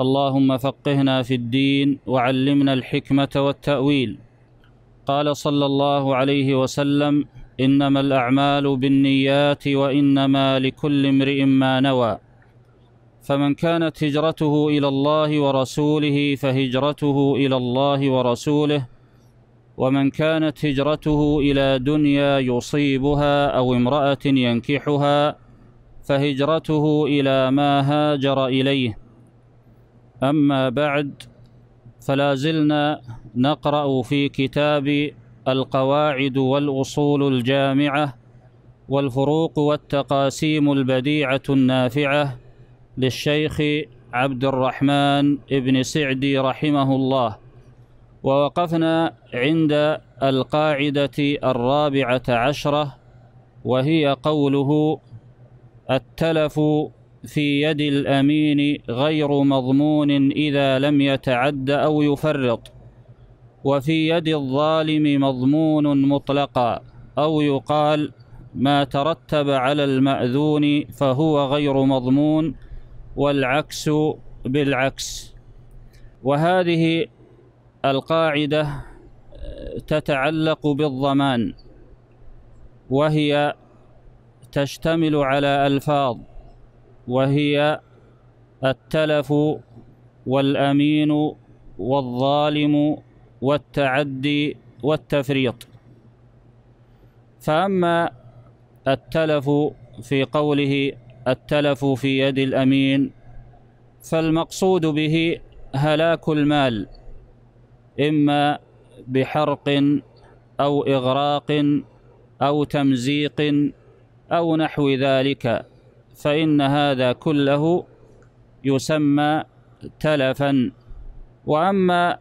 اللهم فقهنا في الدين وعلمنا الحكمة والتأويل قال صلى الله عليه وسلم إنما الأعمال بالنيات وإنما لكل امرئ ما نوى فمن كانت هجرته إلى الله ورسوله فهجرته إلى الله ورسوله ومن كانت هجرته إلى دنيا يصيبها أو امرأة ينكحها فهجرته إلى ما هاجر إليه أما بعد فلا زلنا نقرأ في كتاب القواعد والأصول الجامعة والفروق والتقاسيم البديعة النافعة للشيخ عبد الرحمن بن سعدي رحمه الله ووقفنا عند القاعدة الرابعة عشرة وهي قوله التلف في يد الامين غير مضمون اذا لم يتعد او يفرط وفي يد الظالم مضمون مطلقا او يقال ما ترتب على الماذون فهو غير مضمون والعكس بالعكس وهذه القاعده تتعلق بالضمان وهي تشتمل على الفاظ وهي التلف والامين والظالم والتعدي والتفريط فاما التلف في قوله التلف في يد الامين فالمقصود به هلاك المال اما بحرق او اغراق او تمزيق او نحو ذلك فإن هذا كله يسمى تلفا وأما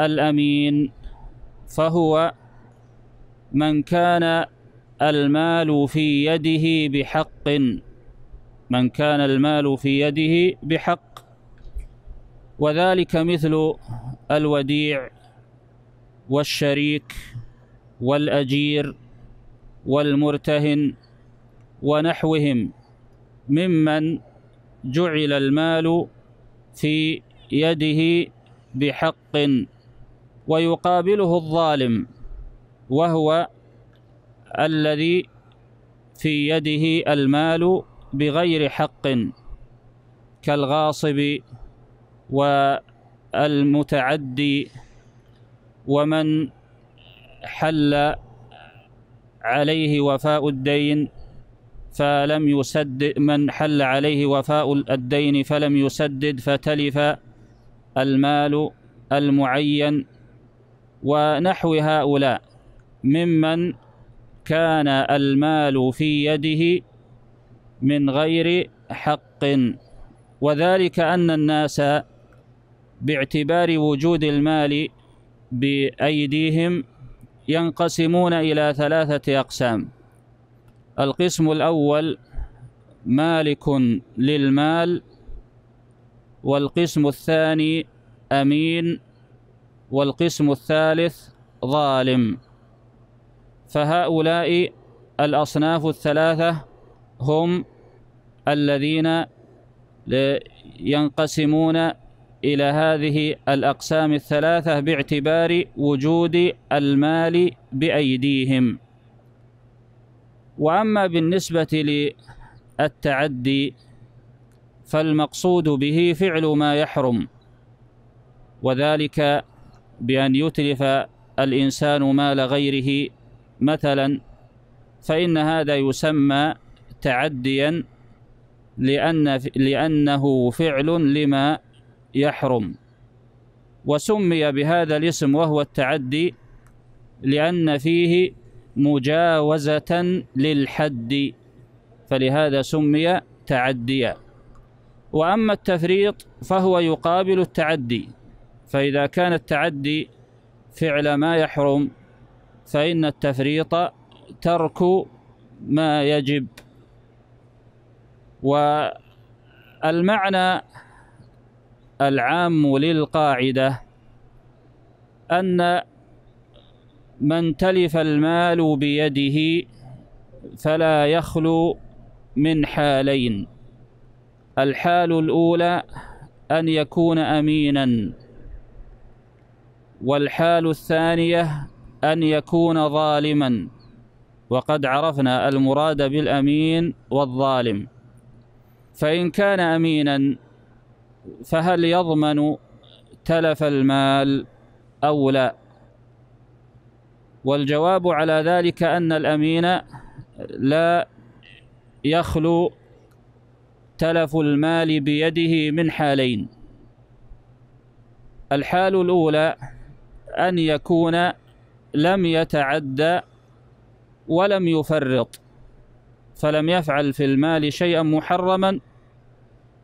الأمين فهو من كان المال في يده بحق من كان المال في يده بحق وذلك مثل الوديع والشريك والأجير والمرتهن ونحوهم ممن جعل المال في يده بحق ويقابله الظالم وهو الذي في يده المال بغير حق كالغاصب والمتعدي ومن حل عليه وفاء الدين فلم يسدد من حل عليه وفاء الدين فلم يسدد فتلف المال المعين ونحو هؤلاء ممن كان المال في يده من غير حق وذلك أن الناس باعتبار وجود المال بأيديهم ينقسمون إلى ثلاثة أقسام القسم الأول مالك للمال والقسم الثاني أمين والقسم الثالث ظالم فهؤلاء الأصناف الثلاثة هم الذين ينقسمون إلى هذه الأقسام الثلاثة باعتبار وجود المال بأيديهم واما بالنسبه للتعدي فالمقصود به فعل ما يحرم وذلك بان يتلف الانسان مال غيره مثلا فان هذا يسمى تعديا لأن لأنه فعل لما يحرم وسمي بهذا الاسم وهو التعدي لأن فيه مجاوزة للحد فلهذا سمي تعديا وأما التفريط فهو يقابل التعدي فإذا كان التعدي فعل ما يحرم فإن التفريط ترك ما يجب والمعنى العام للقاعدة أن من تلف المال بيده فلا يخلو من حالين الحال الأولى أن يكون أمينا والحال الثانية أن يكون ظالما وقد عرفنا المراد بالأمين والظالم فإن كان أمينا فهل يضمن تلف المال أو لا والجواب على ذلك أن الأمين لا يخلو تلف المال بيده من حالين الحال الأولى أن يكون لم يتعدى ولم يفرط فلم يفعل في المال شيئا محرما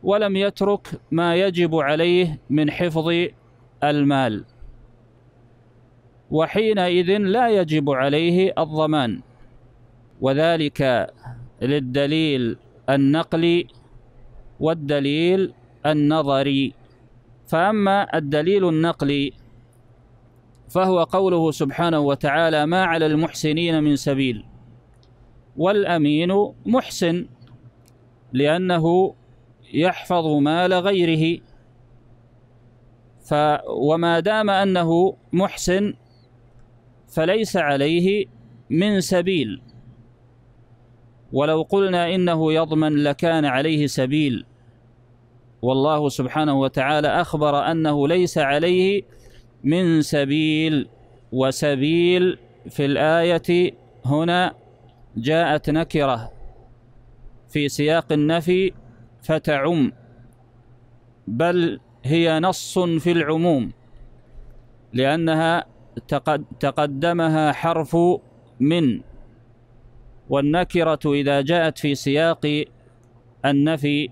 ولم يترك ما يجب عليه من حفظ المال وحينئذ لا يجب عليه الضمان وذلك للدليل النقلي والدليل النظري فأما الدليل النقلي فهو قوله سبحانه وتعالى ما على المحسنين من سبيل والأمين محسن لأنه يحفظ مال غيره ف وما دام أنه محسن فليس عليه من سبيل ولو قلنا إنه يضمن لكان عليه سبيل والله سبحانه وتعالى أخبر أنه ليس عليه من سبيل وسبيل في الآية هنا جاءت نكرة في سياق النفي فتعم بل هي نص في العموم لأنها تقدمها حرف من والنكرة إذا جاءت في سياق النفي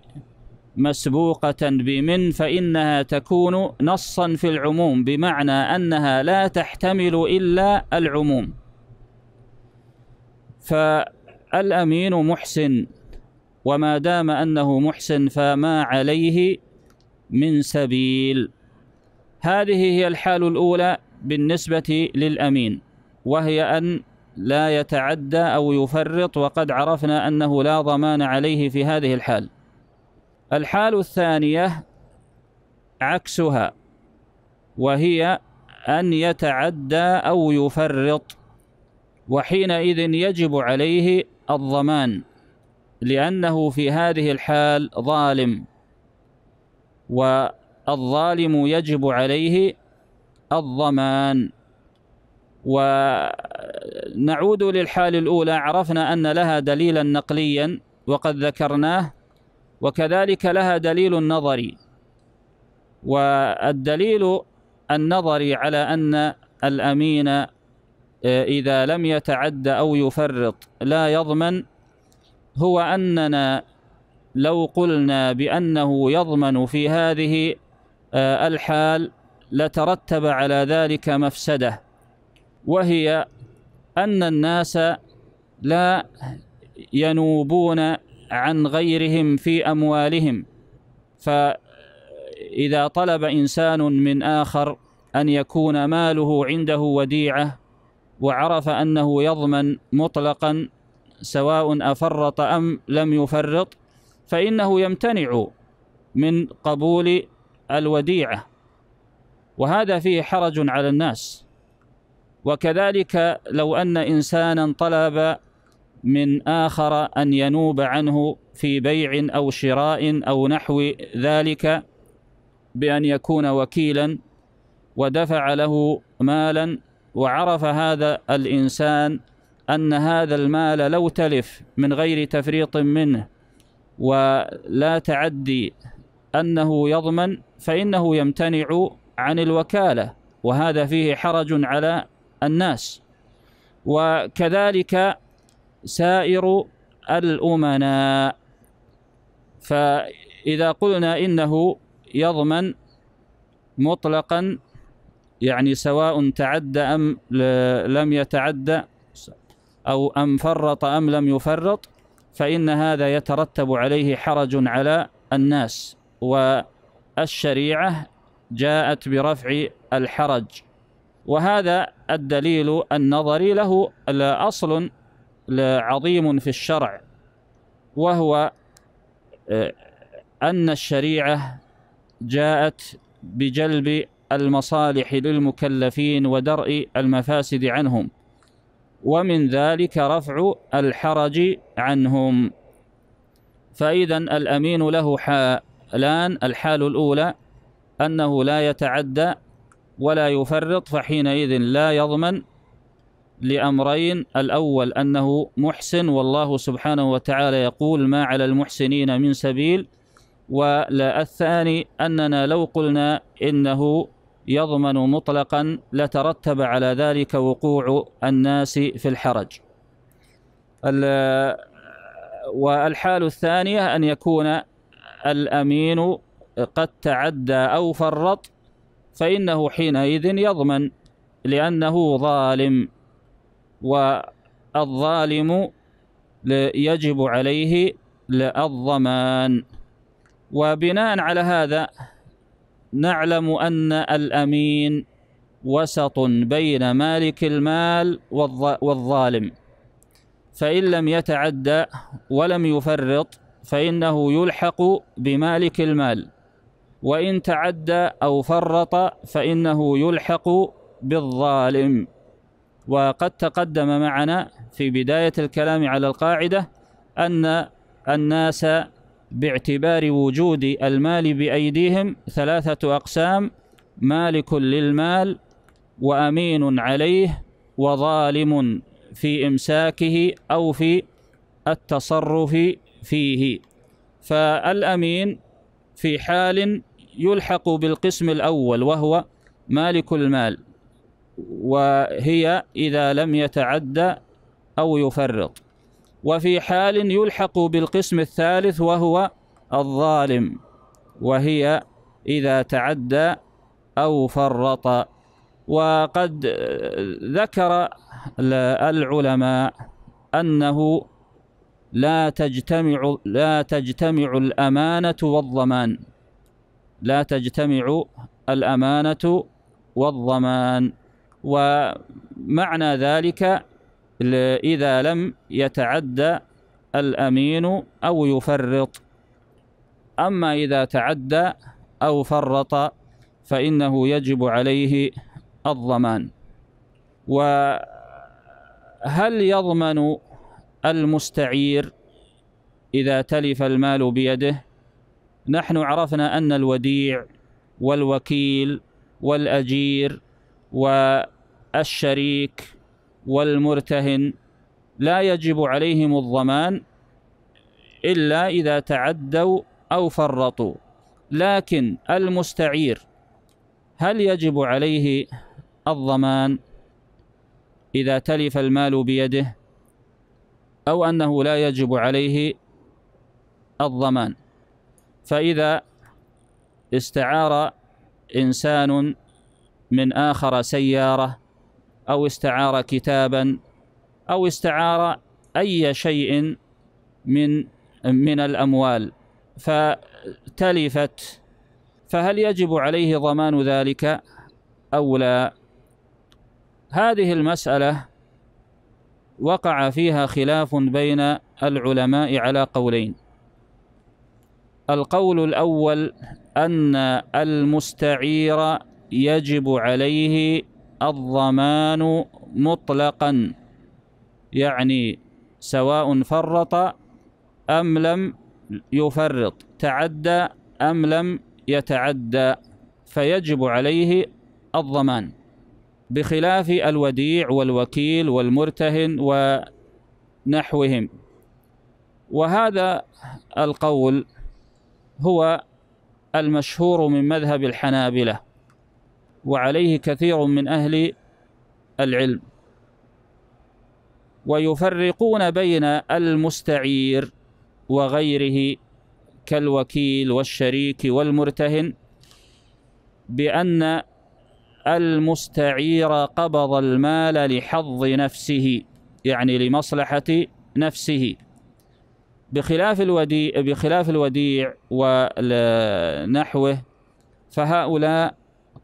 مسبوقة بمن فإنها تكون نصا في العموم بمعنى أنها لا تحتمل إلا العموم فالأمين محسن وما دام أنه محسن فما عليه من سبيل هذه هي الحال الأولى بالنسبة للأمين وهي أن لا يتعدى أو يفرط وقد عرفنا أنه لا ضمان عليه في هذه الحال الحال الثانية عكسها وهي أن يتعدى أو يفرط وحينئذ يجب عليه الضمان لأنه في هذه الحال ظالم والظالم يجب عليه الضمان ونعود للحال الأولى عرفنا أن لها دليلا نقليا وقد ذكرناه وكذلك لها دليل نظري والدليل النظري على أن الأمين آه، إذا لم يتعد أو يفرط لا يضمن هو أننا لو قلنا بأنه يضمن في هذه آه، الحال لترتب على ذلك مفسده وهي ان الناس لا ينوبون عن غيرهم في اموالهم فاذا طلب انسان من اخر ان يكون ماله عنده وديعه وعرف انه يضمن مطلقا سواء افرط ام لم يفرط فانه يمتنع من قبول الوديعه وهذا فيه حرج على الناس وكذلك لو أن إنسانا طلب من آخر أن ينوب عنه في بيع أو شراء أو نحو ذلك بأن يكون وكيلا ودفع له مالا وعرف هذا الإنسان أن هذا المال لو تلف من غير تفريط منه ولا تعدي أنه يضمن فإنه يمتنع عن الوكالة وهذا فيه حرج على الناس وكذلك سائر الأمناء فإذا قلنا إنه يضمن مطلقا يعني سواء تعدى أم لم يتعدى أو أم فرط أم لم يفرط فإن هذا يترتب عليه حرج على الناس والشريعة جاءت برفع الحرج وهذا الدليل النظري له أصل عظيم في الشرع وهو آه، أن الشريعة جاءت بجلب المصالح للمكلفين ودرء المفاسد عنهم ومن ذلك رفع الحرج عنهم فإذا الأمين له حالان الحال الأولى أنه لا يتعدى ولا يفرط فحينئذ لا يضمن لأمرين الأول أنه محسن والله سبحانه وتعالى يقول ما على المحسنين من سبيل ولا الثاني أننا لو قلنا إنه يضمن مطلقا لترتب على ذلك وقوع الناس في الحرج والحال الثانية أن يكون الأمين قد تعدى أو فرط فإنه حينئذ يضمن لأنه ظالم والظالم يجب عليه الضمان وبناء على هذا نعلم أن الأمين وسط بين مالك المال والظالم فإن لم يتعدى ولم يفرط فإنه يلحق بمالك المال وإن تعدى أو فرط فإنه يلحق بالظالم وقد تقدم معنا في بداية الكلام على القاعدة أن الناس باعتبار وجود المال بأيديهم ثلاثة أقسام مالك للمال وأمين عليه وظالم في إمساكه أو في التصرف فيه فالأمين في حال يلحق بالقسم الأول وهو مالك المال وهي إذا لم يتعدى أو يفرط وفي حال يلحق بالقسم الثالث وهو الظالم وهي إذا تعدى أو فرط وقد ذكر العلماء أنه لا تجتمع لا تجتمع الأمانة والضمان لا تجتمع الأمانة والضمان ومعنى ذلك إذا لم يتعدى الأمين أو يفرط أما إذا تعدى أو فرط فإنه يجب عليه الضمان وهل يضمن المستعير إذا تلف المال بيده نحن عرفنا أن الوديع والوكيل والأجير والشريك والمرتهن لا يجب عليهم الضمان إلا إذا تعدوا أو فرطوا لكن المستعير هل يجب عليه الضمان إذا تلف المال بيده أو أنه لا يجب عليه الضمان فإذا استعار إنسان من آخر سيارة أو استعار كتابا أو استعار أي شيء من من الأموال فتلفت فهل يجب عليه ضمان ذلك أو لا هذه المسألة وقع فيها خلاف بين العلماء على قولين القول الأول أن المستعير يجب عليه الضمان مطلقا يعني سواء فرط أم لم يفرط تعدى أم لم يتعدى فيجب عليه الضمان بخلاف الوديع والوكيل والمرتهن ونحوهم وهذا القول هو المشهور من مذهب الحنابلة وعليه كثير من أهل العلم ويفرقون بين المستعير وغيره كالوكيل والشريك والمرتهن بأن المستعير قبض المال لحظ نفسه يعني لمصلحة نفسه بخلاف الوديع بخلاف الوديع ونحوه فهؤلاء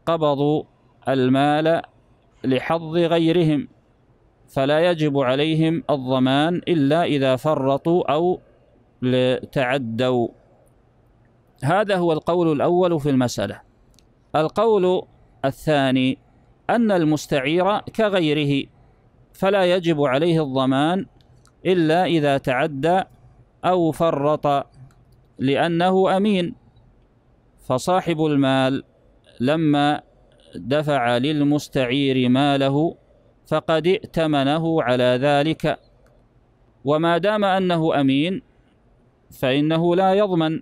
قبضوا المال لحظ غيرهم فلا يجب عليهم الضمان إلا إذا فرطوا أو تعدوا هذا هو القول الأول في المسألة القول الثاني أن المستعير كغيره فلا يجب عليه الضمان إلا إذا تعدى أو فرط لأنه أمين فصاحب المال لما دفع للمستعير ماله فقد ائتمنه على ذلك وما دام أنه أمين فإنه لا يضمن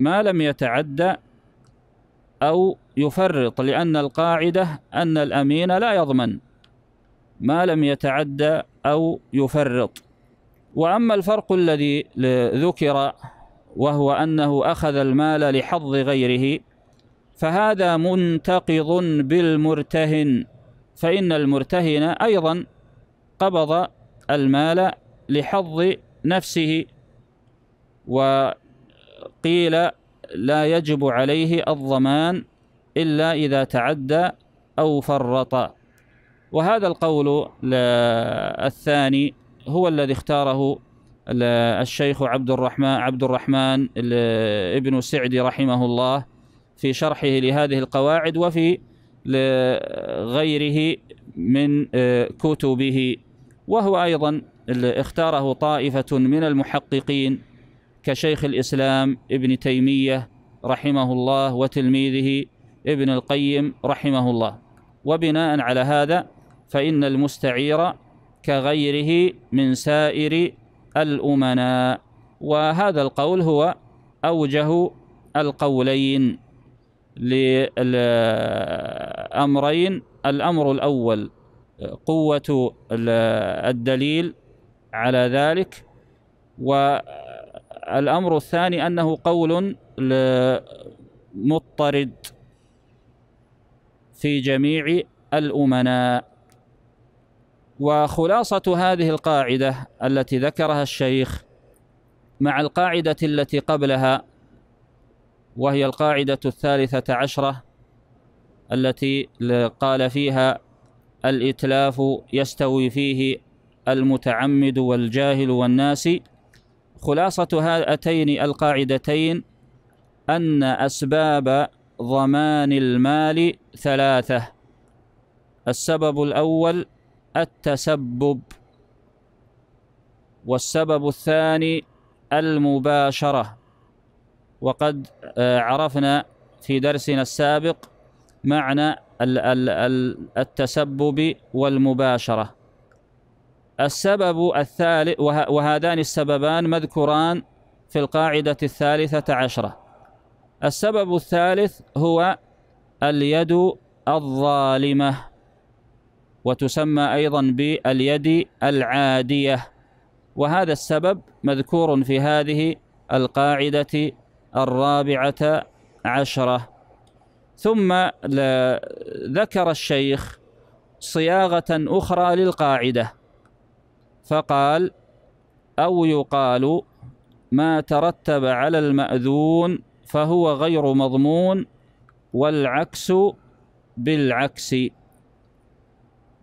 ما لم يتعدى أو يفرط لأن القاعدة أن الأمين لا يضمن ما لم يتعدى أو يفرط وأما الفرق الذي ذكر وهو أنه أخذ المال لحظ غيره فهذا منتقض بالمرتهن فإن المرتهن أيضا قبض المال لحظ نفسه وقيل لا يجب عليه الضمان إلا إذا تعدى أو فرط وهذا القول الثاني هو الذي اختاره الشيخ عبد الرحمن عبد الرحمن ابن سعدي رحمه الله في شرحه لهذه القواعد وفي غيره من آه، كتبه وهو أيضا اختاره طائفة من المحققين كشيخ الإسلام ابن تيمية رحمه الله وتلميذه ابن القيم رحمه الله وبناء على هذا فإن المستعير كغيره من سائر الأمناء وهذا القول هو أوجه القولين للأمرين الأمر الأول قوة الدليل على ذلك والأمر الثاني أنه قول مضطرد في جميع الأمناء وخلاصة هذه القاعدة التي ذكرها الشيخ مع القاعدة التي قبلها وهي القاعدة الثالثة عشرة التي قال فيها الإتلاف يستوي فيه المتعمد والجاهل والناس خلاصة هاتين القاعدتين أن أسباب ضمان المال ثلاثة السبب الأول التسبب والسبب الثاني المباشرة وقد آه، عرفنا في درسنا السابق معنى التسبب والمباشرة السبب الثالث وهذان السببان مذكوران في القاعدة الثالثة عشرة السبب الثالث هو اليد الظالمة وتسمى أيضا باليد العادية وهذا السبب مذكور في هذه القاعدة الرابعة عشرة ثم ذكر الشيخ صياغة أخرى للقاعدة فقال أو يقال ما ترتب على المأذون فهو غير مضمون والعكس بالعكس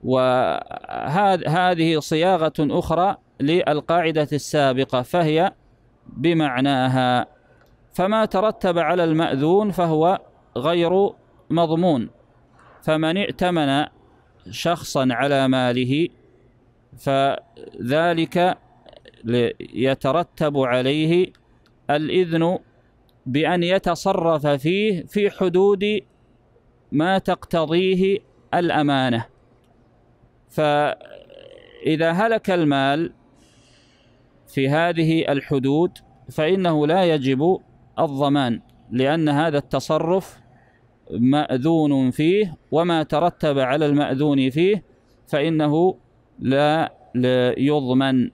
وهذه صياغة أخرى للقاعدة السابقة فهي بمعناها فما ترتب على المأذون فهو غير مضمون فمن ائتمن شخصا على ماله فذلك يترتب عليه الإذن بأن يتصرف فيه في حدود ما تقتضيه الأمانة فإذا هلك المال في هذه الحدود فإنه لا يجب الضمان لأن هذا التصرف مأذون فيه وما ترتب على المأذون فيه فإنه لا يضمن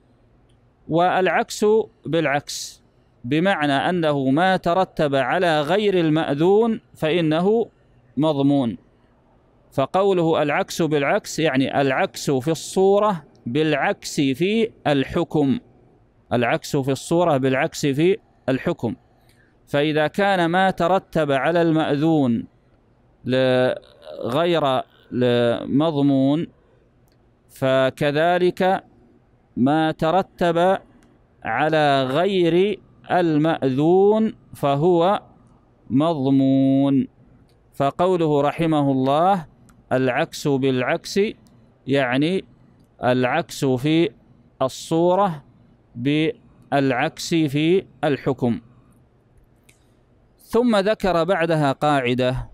والعكس بالعكس بمعنى أنه ما ترتب على غير المأذون فإنه مضمون فقوله العكس بالعكس يعني العكس في الصورة بالعكس في الحكم العكس في الصورة بالعكس في الحكم فإذا كان ما ترتب على المأذون غير مضمون فكذلك ما ترتب على غير المأذون فهو مضمون فقوله رحمه الله العكس بالعكس يعني العكس في الصورة بالعكس في الحكم ثم ذكر بعدها قاعدة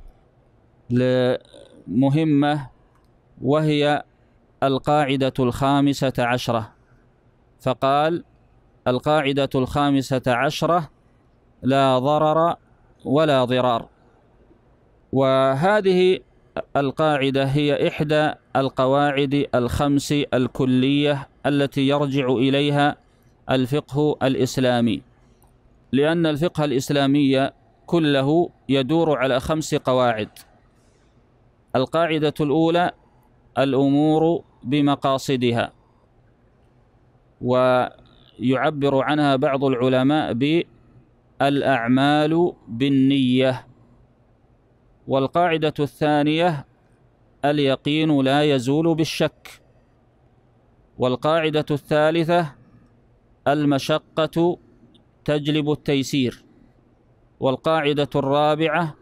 مهمة وهي القاعدة الخامسة عشرة فقال القاعدة الخامسة عشرة لا ضرر ولا ضرار وهذه القاعدة هي إحدى القواعد الخمس الكلية التي يرجع إليها الفقه الإسلامي لأن الفقه الإسلامي كله يدور على خمس قواعد القاعدة الأولى الأمور بمقاصدها ويعبر عنها بعض العلماء بالأعمال بالنية والقاعدة الثانية اليقين لا يزول بالشك والقاعدة الثالثة المشقة تجلب التيسير والقاعدة الرابعة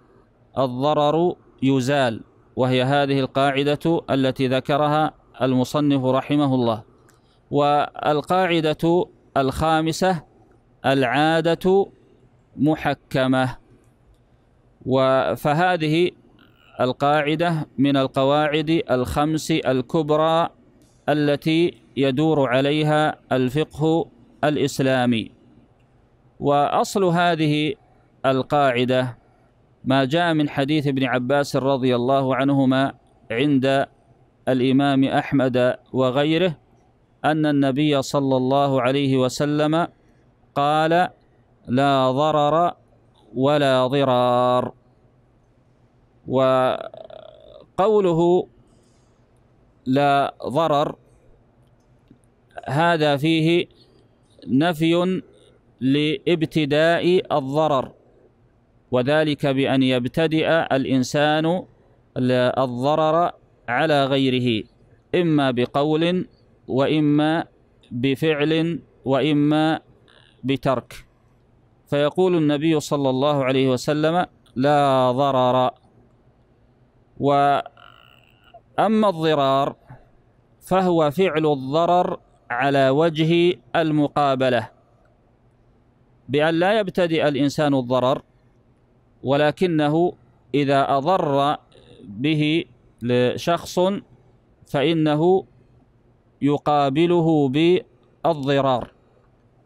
الضرر يزال وهي هذه القاعدة التي ذكرها المصنف رحمه الله والقاعدة الخامسة العادة محكمة فهذه القاعدة من القواعد الخمس الكبرى التي يدور عليها الفقه الإسلامي وأصل هذه القاعدة ما جاء من حديث ابن عباس رضي الله عنهما عند الإمام أحمد وغيره أن النبي صلى الله عليه وسلم قال لا ضرر ولا ضرار وقوله لا ضرر هذا فيه نفي لابتداء الضرر وذلك بأن يبتدئ الإنسان الضرر على غيره إما بقول وإما بفعل وإما بترك فيقول النبي صلى الله عليه وسلم لا ضرر وأما الضرار فهو فعل الضرر على وجه المقابلة بأن لا يبتدئ الإنسان الضرر ولكنه إذا أضر به لشخص فإنه يقابله بالضرار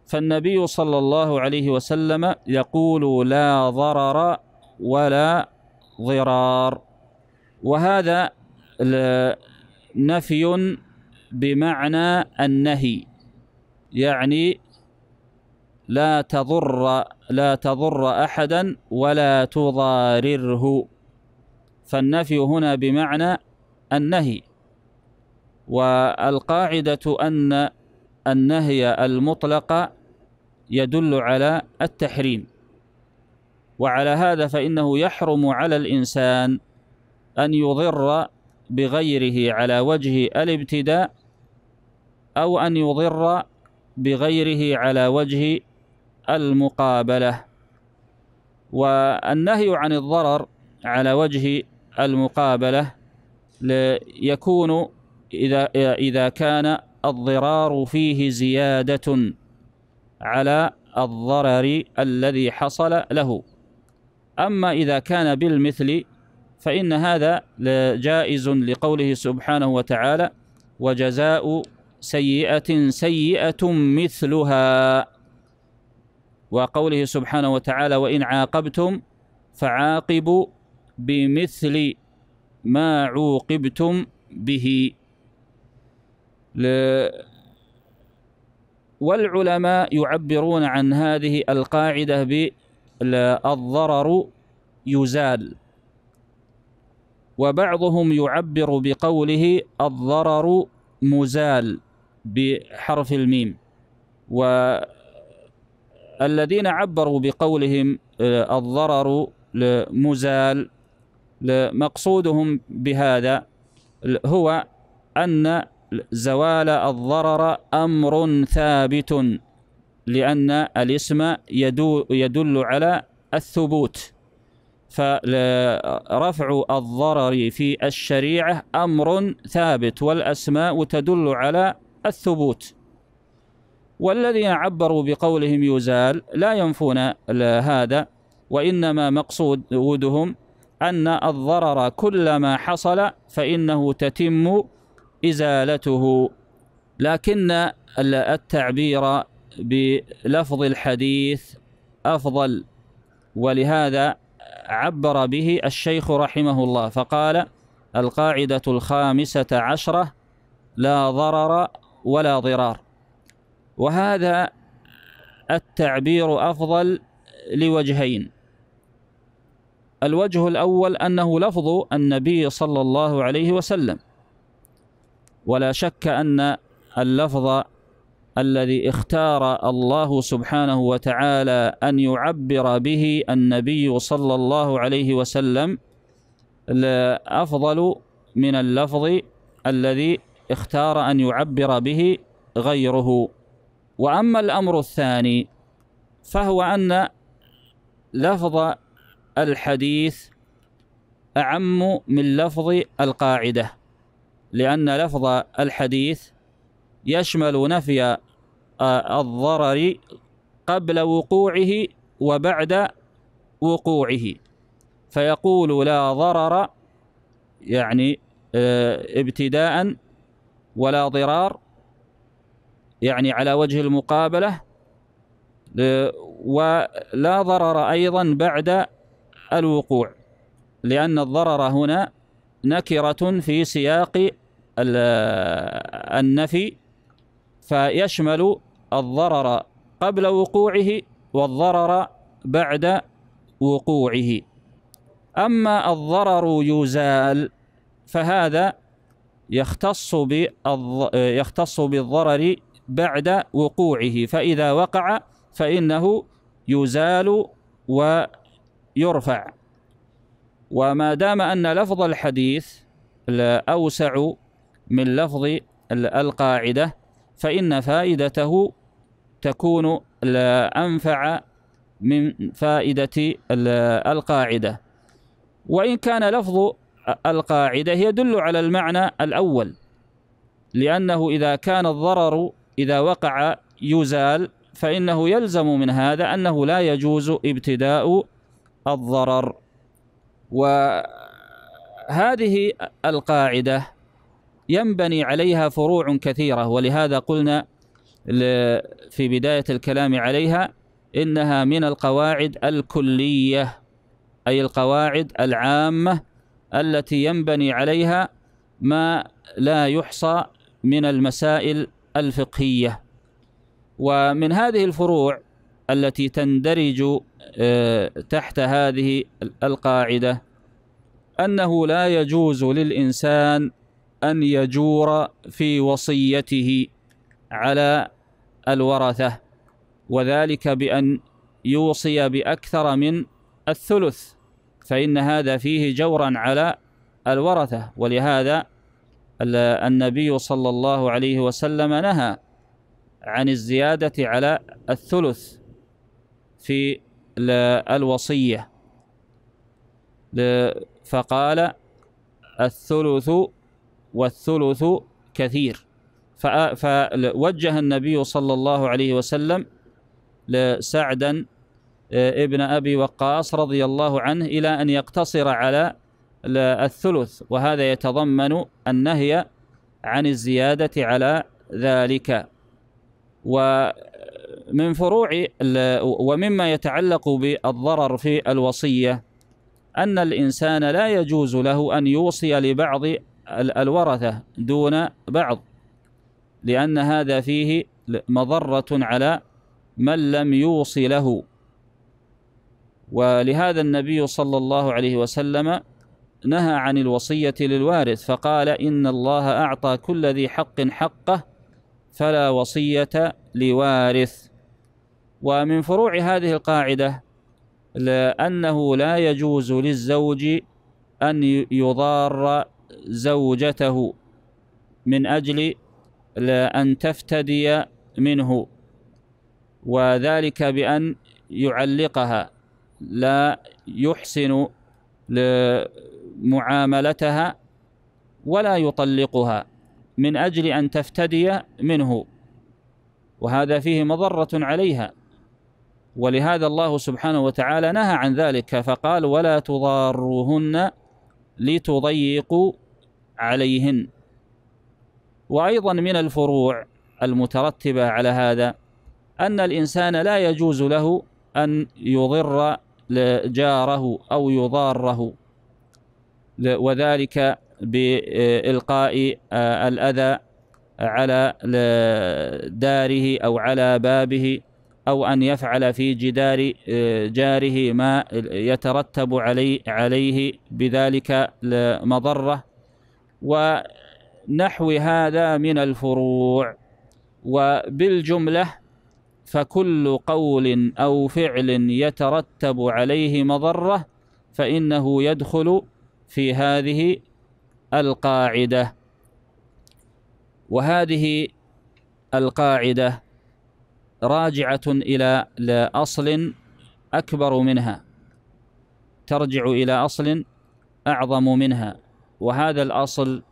فالنبي صلى الله عليه وسلم يقول لا ضرر ولا ضرار وهذا نفي بمعنى النهي يعني لا تضر لا تضر احدا ولا تضارره فالنفي هنا بمعنى النهي والقاعده ان النهي المطلق يدل على التحريم وعلى هذا فإنه يحرم على الإنسان أن يضر بغيره على وجه الابتداء أو أن يضر بغيره على وجه المقابلة والنهي عن الضرر على وجه المقابلة يكون إذا إذا كان الضرار فيه زيادة على الضرر الذي حصل له أما إذا كان بالمثل فإن هذا جائز لقوله سبحانه وتعالى وجزاء سيئة سيئة مثلها وقوله سبحانه وتعالى وإن عاقبتم فعاقبوا بمثل ما عوقبتم به والعلماء يعبرون عن هذه القاعدة بالضرر يزال وبعضهم يعبر بقوله الضرر مزال بحرف الميم والذين عبروا بقولهم آه، الضرر مزال مقصودهم بهذا هو أن زوال الضرر أمر ثابت لأن الاسم يدل على الثبوت فرفع الضرر في الشريعة أمر ثابت والأسماء تدل على الثبوت والذين عبروا بقولهم يزال لا ينفون هذا وإنما مقصودهم أن الضرر كلما حصل فإنه تتم إزالته لكن التعبير بلفظ الحديث أفضل ولهذا عبر به الشيخ رحمه الله فقال القاعدة الخامسة عشرة لا ضرر ولا ضرار وهذا التعبير أفضل لوجهين الوجه الأول أنه لفظ النبي صلى الله عليه وسلم ولا شك أن اللفظ الذي اختار الله سبحانه وتعالى أن يعبر به النبي صلى الله عليه وسلم أفضل من اللفظ الذي اختار أن يعبر به غيره وأما الأمر الثاني فهو أن لفظ الحديث أعم من لفظ القاعدة لأن لفظ الحديث يشمل نفي آه، الضرر قبل وقوعه وبعد وقوعه فيقول لا ضرر يعني آه، ابتداء ولا ضرار يعني على وجه المقابلة ولا ضرر أيضا بعد الوقوع لأن الضرر هنا نكرة في سياق النفي فيشمل الضرر قبل وقوعه والضرر بعد وقوعه أما الضرر يزال فهذا يختص يختص بالضرر بعد وقوعه فإذا وقع فإنه يزال ويرفع وما دام أن لفظ الحديث أوسع من لفظ القاعدة فإن فائدته تكون أنفع من فائدة القاعدة وإن كان لفظ القاعدة يدل على المعنى الأول لأنه إذا كان الضرر إذا وقع يزال فإنه يلزم من هذا أنه لا يجوز ابتداء الضرر وهذه القاعدة ينبني عليها فروع كثيرة ولهذا قلنا في بداية الكلام عليها إنها من القواعد الكلية أي القواعد العامة التي ينبني عليها ما لا يحصى من المسائل الفقهية ومن هذه الفروع التي تندرج آه، تحت هذه القاعدة أنه لا يجوز للإنسان أن يجور في وصيته على الورثة وذلك بأن يوصي بأكثر من الثلث فإن هذا فيه جورا على الورثة ولهذا النبي صلى الله عليه وسلم نهى عن الزيادة على الثلث في الوصية فقال الثلث والثلث كثير فوجه النبي صلى الله عليه وسلم لسعدا آه، ابن أبي وقاص رضي الله عنه إلى أن يقتصر على الثلث وهذا يتضمن النهي عن الزيادة على ذلك و من فروع ومما يتعلق بالضرر في الوصية أن الإنسان لا يجوز له أن يوصي لبعض الورثة دون بعض لأن هذا فيه مضرة على من لم يوصي له ولهذا النبي صلى الله عليه وسلم نهى عن الوصية للوارث فقال إن الله أعطى كل ذي حق حقه فلا وصية لوارث ومن فروع هذه القاعدة أنه لا يجوز للزوج أن يضار زوجته من أجل أن تفتدي منه وذلك بأن يعلقها لا يحسن معاملتها ولا يطلقها من أجل أن تفتدي منه وهذا فيه مضرة عليها ولهذا الله سبحانه وتعالى نهى عن ذلك فقال ولا تضاروهن لتضيقوا عليهن وأيضا من الفروع المترتبة على هذا أن الإنسان لا يجوز له أن يضر جاره أو يضاره وذلك بإلقاء آه، الأذى على آه، داره أو على بابه أو أن يفعل في جدار آه، جاره ما يترتب عليه عليه بذلك مضرة ونحو هذا من الفروع وبالجملة فكل قول أو فعل يترتب عليه مضرة فإنه يدخل في هذه القاعدة وهذه القاعدة راجعة إلى أصل أكبر منها ترجع إلى أصل أعظم منها وهذا الأصل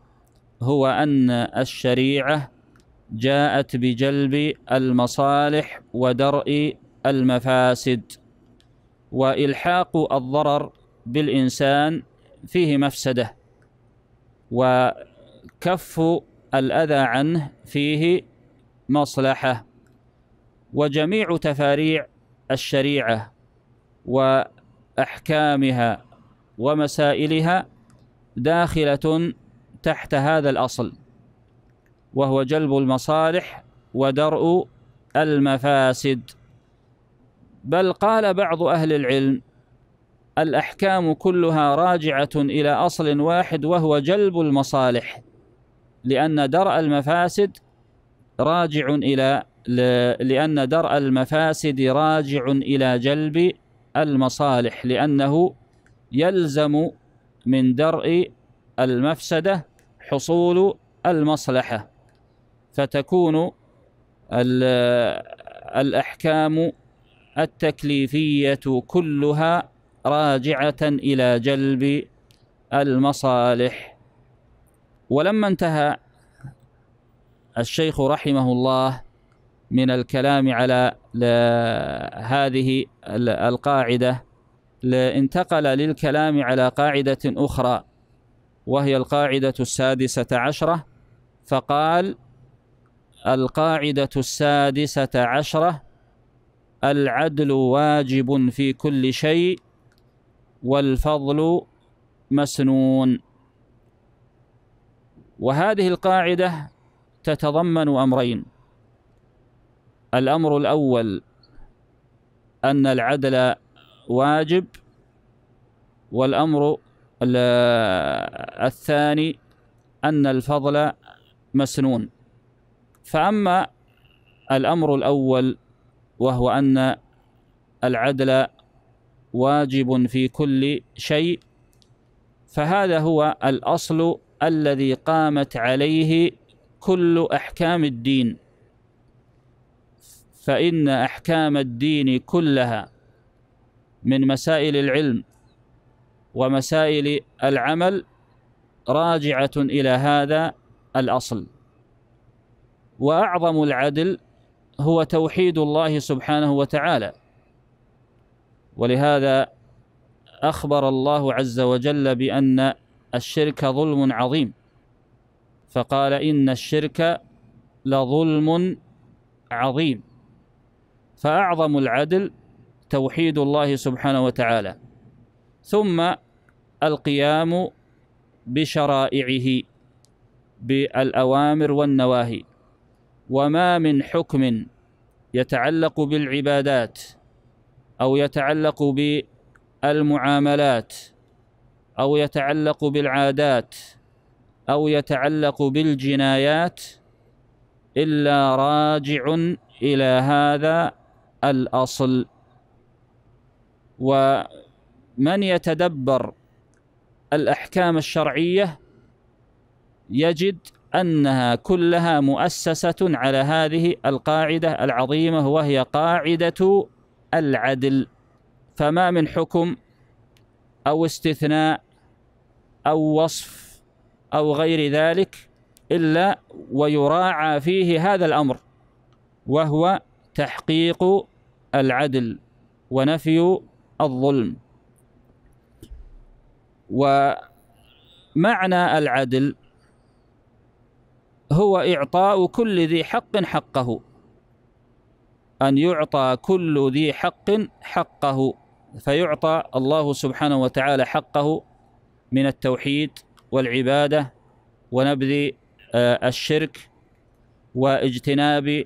هو أن الشريعة جاءت بجلب المصالح ودرء المفاسد وإلحاق الضرر بالإنسان فيه مفسدة وكف الأذى عنه فيه مصلحة وجميع تفاريع الشريعة وأحكامها ومسائلها داخلة تحت هذا الأصل وهو جلب المصالح ودرء المفاسد بل قال بعض أهل العلم الأحكام كلها راجعة إلى أصل واحد وهو جلب المصالح لأن درء المفاسد راجع إلى لأن درء المفاسد راجع إلى جلب المصالح لأنه يلزم من درء المفسدة حصول المصلحة فتكون الأحكام التكليفية كلها راجعة إلى جلب المصالح ولما انتهى الشيخ رحمه الله من الكلام على هذه القاعدة انتقل للكلام على قاعدة أخرى وهي القاعدة السادسة عشرة فقال القاعدة السادسة عشرة العدل واجب في كل شيء والفضل مسنون وهذه القاعدة تتضمن أمرين الأمر الأول أن العدل واجب والأمر الثاني أن الفضل مسنون فأما الأمر الأول وهو أن العدل واجب في كل شيء فهذا هو الأصل الذي قامت عليه كل أحكام الدين فإن أحكام الدين كلها من مسائل العلم ومسائل العمل راجعة إلى هذا الأصل وأعظم العدل هو توحيد الله سبحانه وتعالى ولهذا أخبر الله عز وجل بأن الشرك ظلم عظيم فقال إن الشرك لظلم عظيم فأعظم العدل توحيد الله سبحانه وتعالى ثم القيام بشرائعه بالأوامر والنواهي وما من حكم يتعلق بالعبادات أو يتعلق بالمعاملات أو يتعلق بالعادات أو يتعلق بالجنايات إلا راجع إلى هذا الأصل ومن يتدبر الأحكام الشرعية يجد أنها كلها مؤسسة على هذه القاعدة العظيمة وهي قاعدة العدل فما من حكم أو استثناء أو وصف أو غير ذلك إلا ويراعى فيه هذا الأمر وهو تحقيق العدل ونفي الظلم ومعنى العدل هو إعطاء كل ذي حق حقه أن يعطى كل ذي حق حقه فيعطى الله سبحانه وتعالى حقه من التوحيد والعبادة ونبذ آه، الشرك واجتناب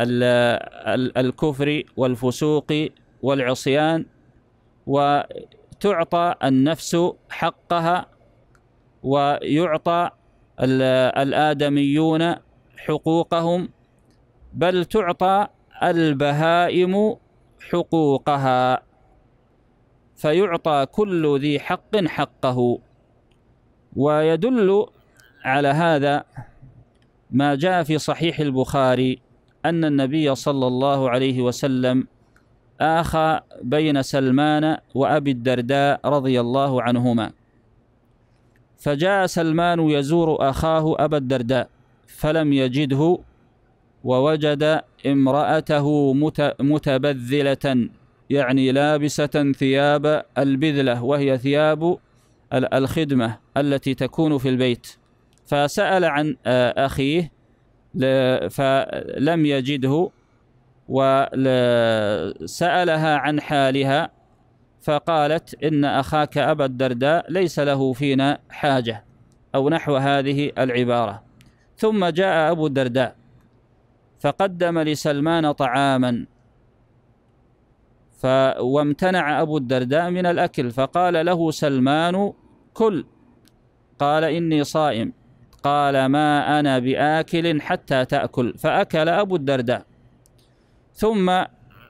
الكفر والفسوق والعصيان وتعطى النفس حقها ويعطى الآدميون حقوقهم بل تعطى البهائم حقوقها فيعطى كل ذي حق حقه ويدل على هذا ما جاء في صحيح البخاري أن النبي صلى الله عليه وسلم آخى بين سلمان وأبي الدرداء رضي الله عنهما فجاء سلمان يزور أخاه أبا الدرداء فلم يجده ووجد امرأته متبذلة يعني لابسة ثياب البذلة وهي ثياب الخدمة التي تكون في البيت فسأل عن أخيه فلم يجده وسألها عن حالها فقالت إن أخاك أبا الدرداء ليس له فينا حاجة أو نحو هذه العبارة ثم جاء أبو الدرداء فقدم لسلمان طعاما ف وامتنع أبو الدرداء من الأكل فقال له سلمان كل قال إني صائم قال ما أنا بآكل حتى تأكل فأكل أبو الدرداء ثم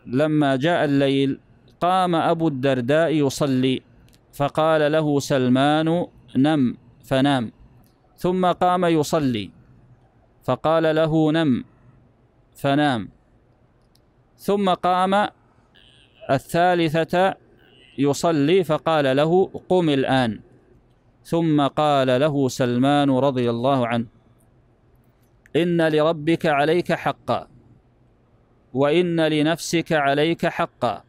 لما جاء الليل قام أبو الدرداء يصلي فقال له سلمان نم فنام ثم قام يصلي فقال له نم فنام ثم قام الثالثة يصلي فقال له قم الآن ثم قال له سلمان رضي الله عنه إن لربك عليك حقا وإن لنفسك عليك حقا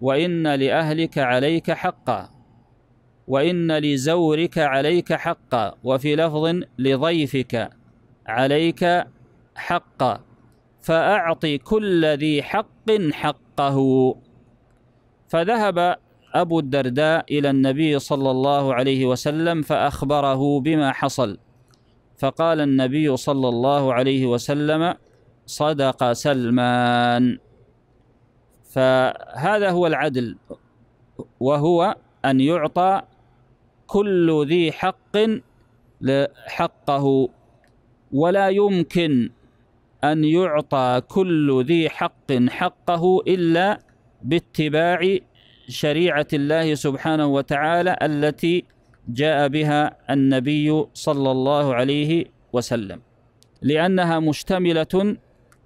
وإن لأهلك عليك حقا وإن لزورك عليك حقا وفي لفظ لضيفك عليك حقا فأعطي كل ذي حق حقه فذهب أبو الدرداء إلى النبي صلى الله عليه وسلم فأخبره بما حصل فقال النبي صلى الله عليه وسلم صدق سلمان فهذا هو العدل وهو أن يعطى كل ذي حق حقه ولا يمكن أن يعطى كل ذي حق حقه إلا باتباع شريعة الله سبحانه وتعالى التي جاء بها النبي صلى الله عليه وسلم لأنها مشتملة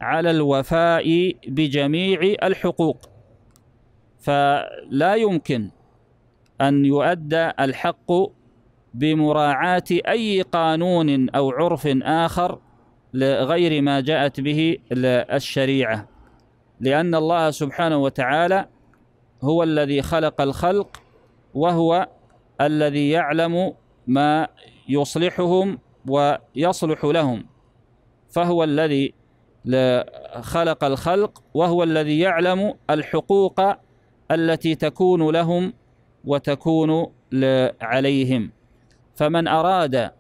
على الوفاء بجميع الحقوق فلا يمكن أن يؤدى الحق بمراعاة أي قانون أو عرف آخر لغير ما جاءت به الشريعة لأن الله سبحانه وتعالى هو الذي خلق الخلق وهو الذي يعلم ما يصلحهم ويصلح لهم فهو الذي خلق الخلق وهو الذي يعلم الحقوق التي تكون لهم وتكون عليهم فمن أراد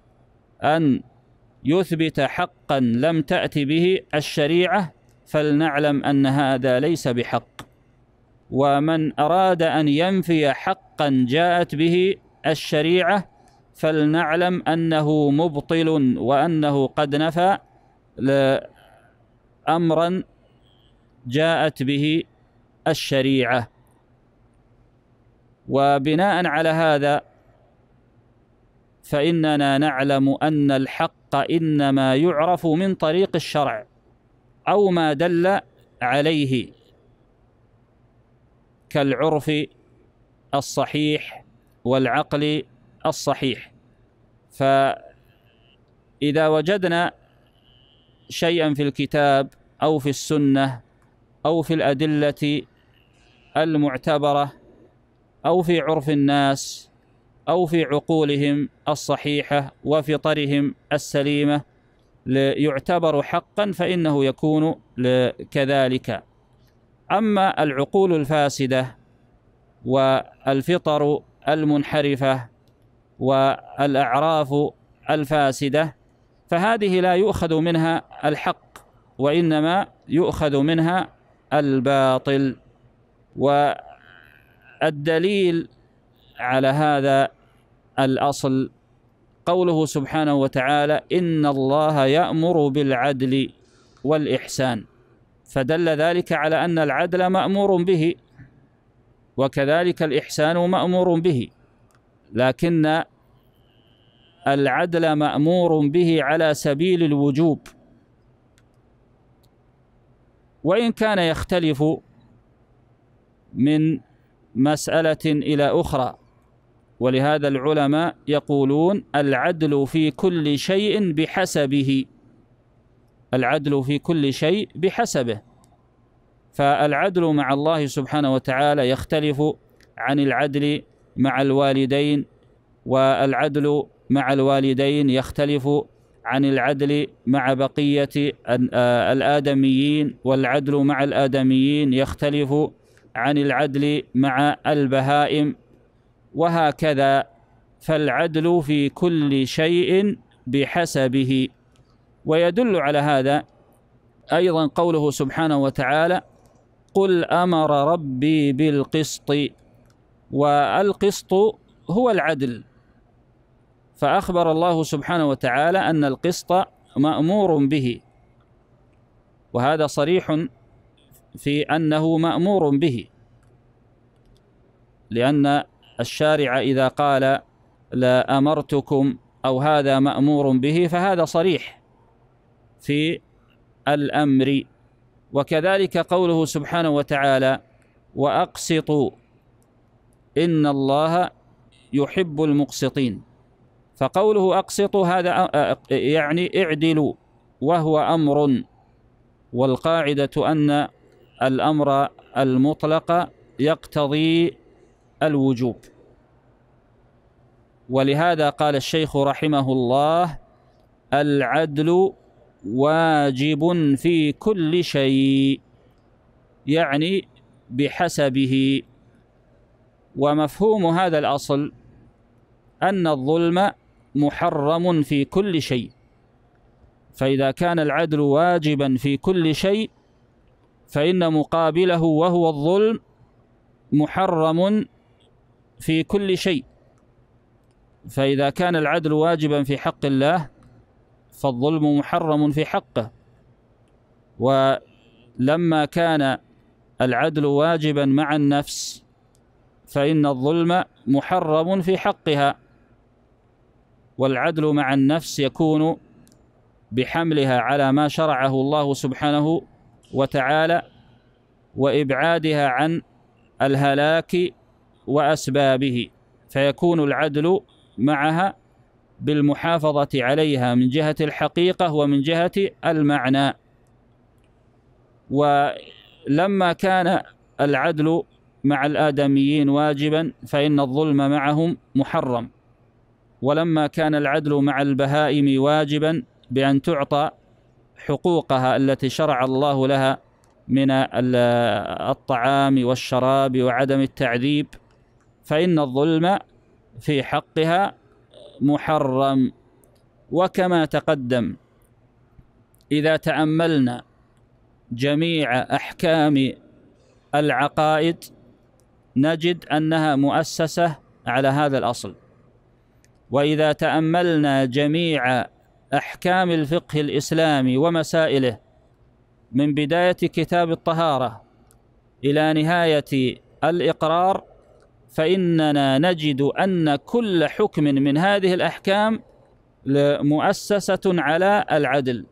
أن يثبت حقا لم تأت به الشريعة فلنعلم أن هذا ليس بحق ومن أراد أن ينفي حقا جاءت به الشريعة فلنعلم أنه مبطل وأنه قد نفى أمرا جاءت به الشريعة وبناء على هذا فإننا نعلم أن الحق إنما يعرف من طريق الشرع أو ما دل عليه كالعرف الصحيح والعقل الصحيح فإذا وجدنا شيئا في الكتاب أو في السنة أو في الأدلة المعتبرة أو في عرف الناس أو في عقولهم الصحيحة وفطرهم السليمة يعتبر حقا فإنه يكون كذلك أما العقول الفاسدة والفطر المنحرفة والأعراف الفاسدة فهذه لا يؤخذ منها الحق وإنما يؤخذ منها الباطل والدليل على هذا الأصل قوله سبحانه وتعالى إن الله يأمر بالعدل والإحسان فدل ذلك على أن العدل مأمور به وكذلك الإحسان مأمور به لكن العدل مأمور به على سبيل الوجوب وإن كان يختلف من مسألة إلى أخرى ولهذا العلماء يقولون العدل في كل شيء بحسبه العدل في كل شيء بحسبه فالعدل مع الله سبحانه وتعالى يختلف عن العدل مع الوالدين والعدل مع الوالدين يختلف عن العدل مع بقية آه، الآدميين والعدل مع الآدميين يختلف عن العدل مع البهائم وهكذا فالعدل في كل شيء بحسبه ويدل على هذا أيضا قوله سبحانه وتعالى قل أمر ربي بالقسط والقسط هو العدل فأخبر الله سبحانه وتعالى أن القسط مأمور به وهذا صريح في أنه مأمور به لأن الشارع إذا قال لا أمرتكم أو هذا مأمور به فهذا صريح في الأمر وكذلك قوله سبحانه وتعالى وأقسطوا إن الله يحب المقسطين فقوله أقسطوا هذا يعني اعدلوا وهو أمر والقاعدة أن الأمر المطلق يقتضي الوجوب ولهذا قال الشيخ رحمه الله العدل واجب في كل شيء يعني بحسبه ومفهوم هذا الأصل أن الظلم محرم في كل شيء فإذا كان العدل واجبا في كل شيء فإن مقابله وهو الظلم محرم في كل شيء فإذا كان العدل واجبا في حق الله فالظلم محرم في حقه ولما كان العدل واجبا مع النفس فإن الظلم محرم في حقها والعدل مع النفس يكون بحملها على ما شرعه الله سبحانه وتعالى وإبعادها عن الهلاك وأسبابه فيكون العدل معها بالمحافظة عليها من جهة الحقيقة ومن جهة المعنى ولما كان العدل مع الآدميين واجبا فإن الظلم معهم محرم ولما كان العدل مع البهائم واجبا بأن تعطى حقوقها التي شرع الله لها من الطعام والشراب وعدم التعذيب فإن الظلم في حقها محرم وكما تقدم إذا تأملنا جميع أحكام العقائد نجد أنها مؤسسة على هذا الأصل وإذا تأملنا جميع أحكام الفقه الإسلامي ومسائله من بداية كتاب الطهارة إلى نهاية الإقرار فإننا نجد أن كل حكم من هذه الأحكام مؤسسة على العدل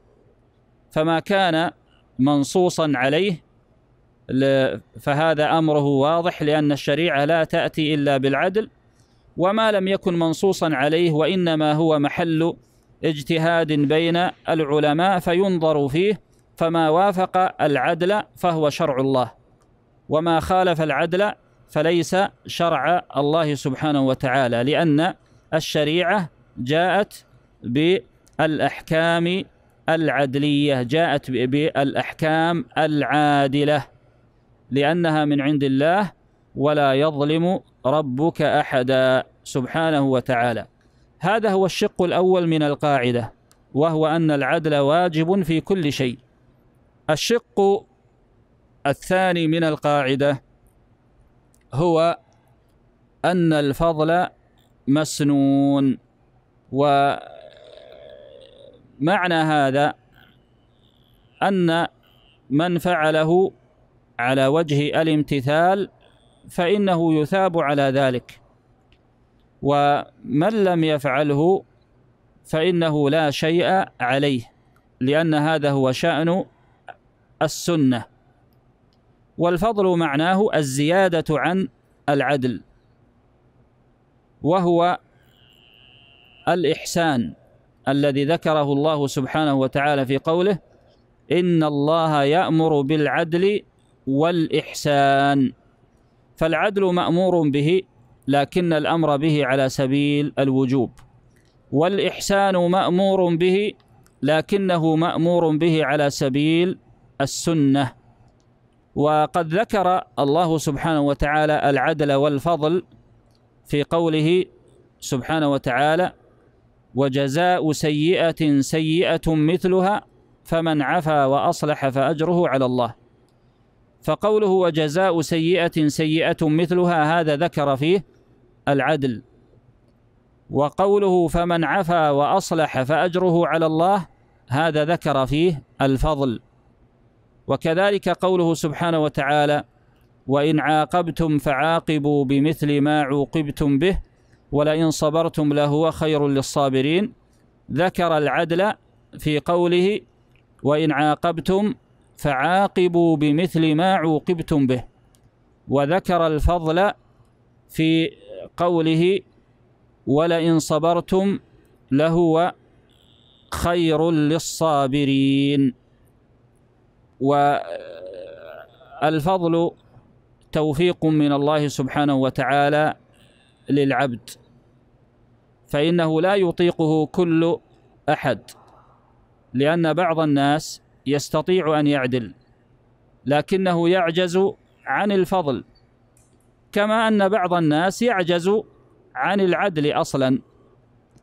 فما كان منصوصا عليه فهذا أمره واضح لأن الشريعة لا تأتي إلا بالعدل وما لم يكن منصوصا عليه وإنما هو محل اجتهاد بين العلماء فينظر فيه فما وافق العدل فهو شرع الله وما خالف العدل فليس شرع الله سبحانه وتعالى لأن الشريعة جاءت بالأحكام العدلية جاءت بالأحكام العادلة لأنها من عند الله ولا يظلم ربك أحدا سبحانه وتعالى هذا هو الشق الأول من القاعدة وهو أن العدل واجب في كل شيء الشق الثاني من القاعده هو أن الفضل مسنون ومعنى هذا أن من فعله على وجه الامتثال فإنه يثاب على ذلك ومن لم يفعله فإنه لا شيء عليه لأن هذا هو شأن السنة والفضل معناه الزيادة عن العدل وهو الإحسان الذي ذكره الله سبحانه وتعالى في قوله إن الله يأمر بالعدل والإحسان فالعدل مأمور به لكن الأمر به على سبيل الوجوب والإحسان مأمور به لكنه مأمور به على سبيل السنة وقد ذكر الله سبحانه وتعالى العدل والفضل في قوله سبحانه وتعالى وجزاء سيئة سيئة مثلها فمن عفا وأصلح فأجره على الله فقوله وجزاء سيئة سيئة مثلها هذا ذكر فيه العدل وقوله فمن عفا وأصلح فأجره على الله هذا ذكر فيه الفضل وكذلك قوله سبحانه وتعالى وإن عاقبتم فعاقبوا بمثل ما عوقبتم به ولئن صبرتم لهو خير للصابرين ذكر العدل في قوله وإن عاقبتم فعاقبوا بمثل ما عوقبتم به وذكر الفضل في قوله ولئن صبرتم لهو خير للصابرين والفضل توفيق من الله سبحانه وتعالى للعبد فإنه لا يطيقه كل أحد لأن بعض الناس يستطيع أن يعدل لكنه يعجز عن الفضل كما أن بعض الناس يعجز عن العدل أصلا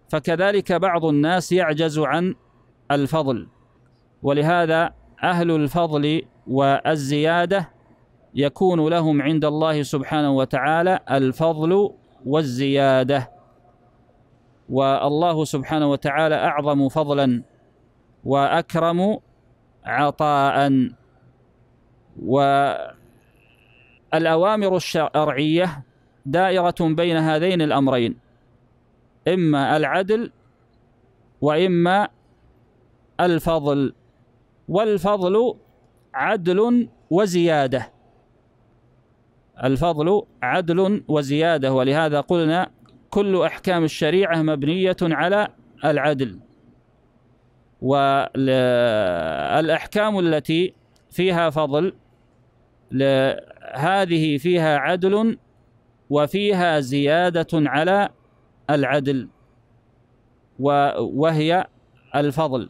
فكذلك بعض الناس يعجز عن الفضل ولهذا أهل الفضل والزيادة يكون لهم عند الله سبحانه وتعالى الفضل والزيادة والله سبحانه وتعالى أعظم فضلا وأكرم عطاء والأوامر الشرعية دائرة بين هذين الأمرين إما العدل وإما الفضل والفضل عدل وزيادة الفضل عدل وزيادة ولهذا قلنا كل أحكام الشريعة مبنية على العدل والأحكام التي فيها فضل هذه فيها عدل وفيها زيادة على العدل وهي الفضل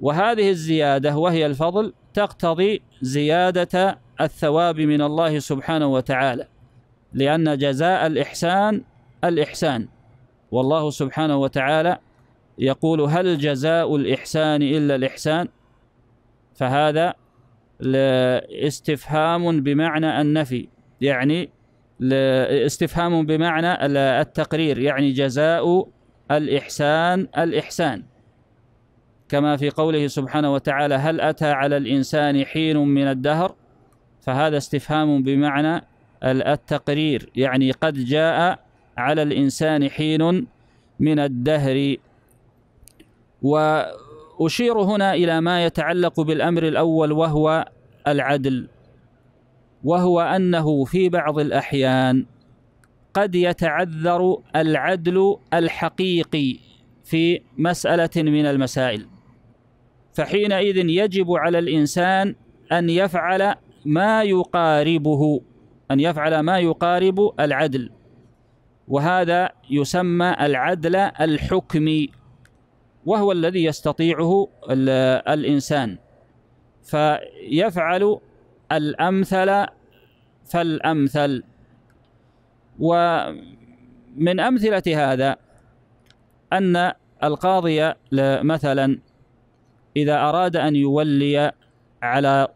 وهذه الزيادة وهي الفضل تقتضي زيادة الثواب من الله سبحانه وتعالى لأن جزاء الإحسان الإحسان والله سبحانه وتعالى يقول هل جزاء الإحسان إلا الإحسان فهذا استفهام بمعنى النفي يعني استفهام بمعنى التقرير يعني جزاء الإحسان الإحسان كما في قوله سبحانه وتعالى هل أتى على الإنسان حين من الدهر فهذا استفهام بمعنى التقرير يعني قد جاء على الإنسان حين من الدهر وأشير هنا إلى ما يتعلق بالأمر الأول وهو العدل وهو أنه في بعض الأحيان قد يتعذر العدل الحقيقي في مسألة من المسائل فحينئذ يجب على الإنسان أن يفعل ما يقاربه أن يفعل ما يقارب العدل وهذا يسمى العدل الحكمي وهو الذي يستطيعه الإنسان فيفعل الأمثل فالأمثل ومن أمثلة هذا أن القاضي مثلا إذا أراد أن يولي على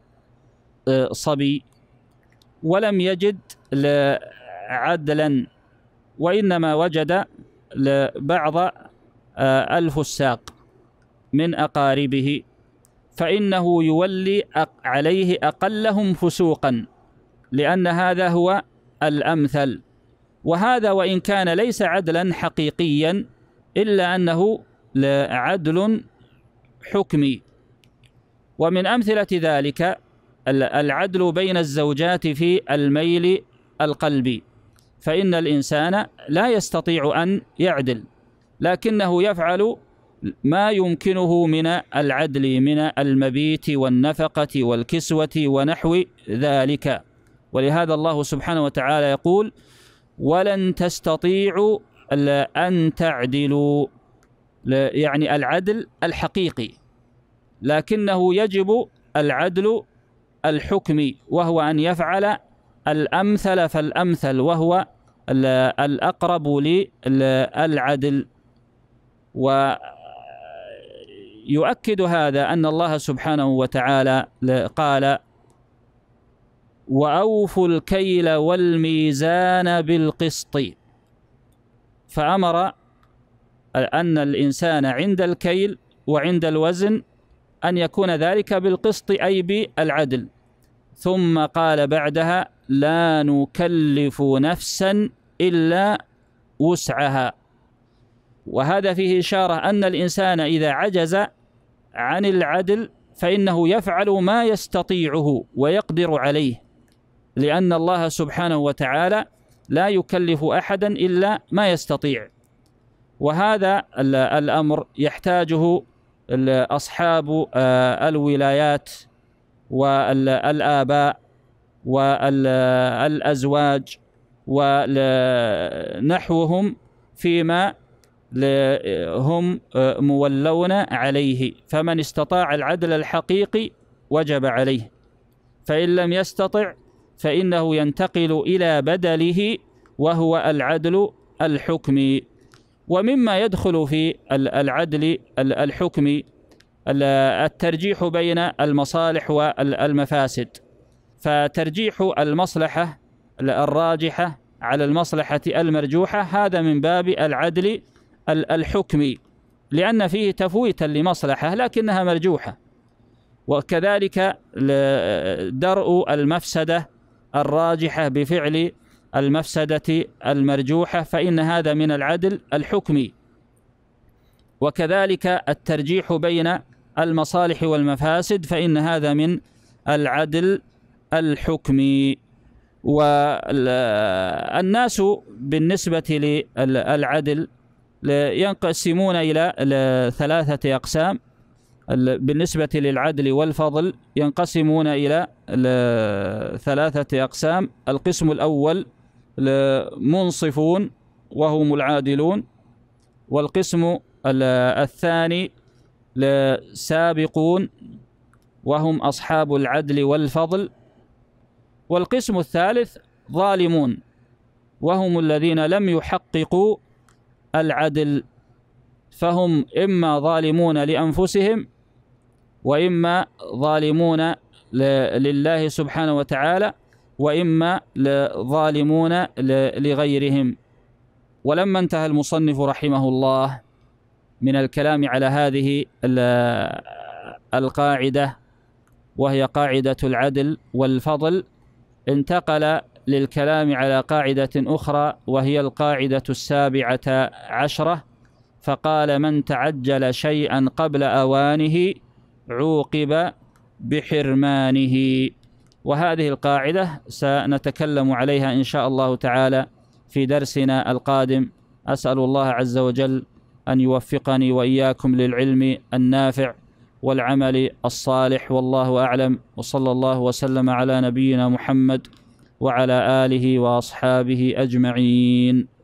آه، صبي ولم يجد عدلا وإنما وجد آه، ألف الفساق من أقاربه فإنه يولي عليه أقلهم فسوقا لأن هذا هو الأمثل وهذا وإن كان ليس عدلا حقيقيا إلا أنه عدل حكمي ومن أمثلة ذلك العدل بين الزوجات في الميل القلبي فإن الإنسان لا يستطيع أن يعدل لكنه يفعل ما يمكنه من العدل من المبيت والنفقة والكسوة ونحو ذلك ولهذا الله سبحانه وتعالى يقول ولن تستطيعوا أن تعدلوا يعني العدل الحقيقي لكنه يجب العدل الحكمي وهو أن يفعل الأمثل فالأمثل وهو الأقرب للعدل ويؤكد هذا أن الله سبحانه وتعالى قال وأوفوا الكيل والميزان بالقسط فأمر أن الإنسان عند الكيل وعند الوزن أن يكون ذلك بالقسط أي بالعدل ثم قال بعدها لا نكلف نفسا إلا وسعها وهذا فيه إشارة أن الإنسان إذا عجز عن العدل فإنه يفعل ما يستطيعه ويقدر عليه لأن الله سبحانه وتعالى لا يكلف أحدا إلا ما يستطيع وهذا الأمر يحتاجه أصحاب آه، الولايات والآباء والأزواج ونحوهم فيما هم آه، مولون عليه فمن استطاع العدل الحقيقي وجب عليه فإن لم يستطع فإنه ينتقل إلى بدله وهو العدل الحكمي ومما يدخل في العدل الحكمي الترجيح بين المصالح والمفاسد فترجيح المصلحة الراجحة على المصلحة المرجوحة هذا من باب العدل الحكمي لأن فيه تفويتا لمصلحة لكنها مرجوحة وكذلك درء المفسدة الراجحة بفعل المفسدة المرجوحة فإن هذا من العدل الحكمي وكذلك الترجيح بين المصالح والمفاسد فإن هذا من العدل الحكمي والناس بالنسبة للعدل ينقسمون إلى ثلاثة أقسام بالنسبة للعدل والفضل ينقسمون إلى ثلاثة أقسام القسم الأول منصفون وهم العادلون والقسم الثاني سابقون وهم أصحاب العدل والفضل والقسم الثالث ظالمون وهم الذين لم يحققوا العدل فهم إما ظالمون لأنفسهم وإما ظالمون لله سبحانه وتعالى وإما لظالمون لغيرهم ولما انتهى المصنف رحمه الله من الكلام على هذه القاعدة وهي قاعدة العدل والفضل انتقل للكلام على قاعدة أخرى وهي القاعدة السابعة عشرة فقال من تعجل شيئا قبل أوانه عوقب بحرمانه وهذه القاعدة سنتكلم عليها إن شاء الله تعالى في درسنا القادم أسأل الله عز وجل أن يوفقني وإياكم للعلم النافع والعمل الصالح والله أعلم وصلى الله وسلم على نبينا محمد وعلى آله وأصحابه أجمعين